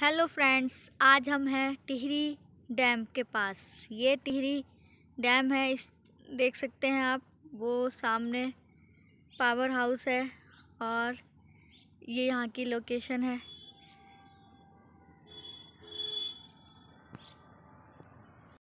hello friends आज हम हैं टिहरी डैम के पास ये टिहरी डैम है इस देख सकते हैं आप वो सामने पावर हाउस है और ये यहाँ की लोकेशन है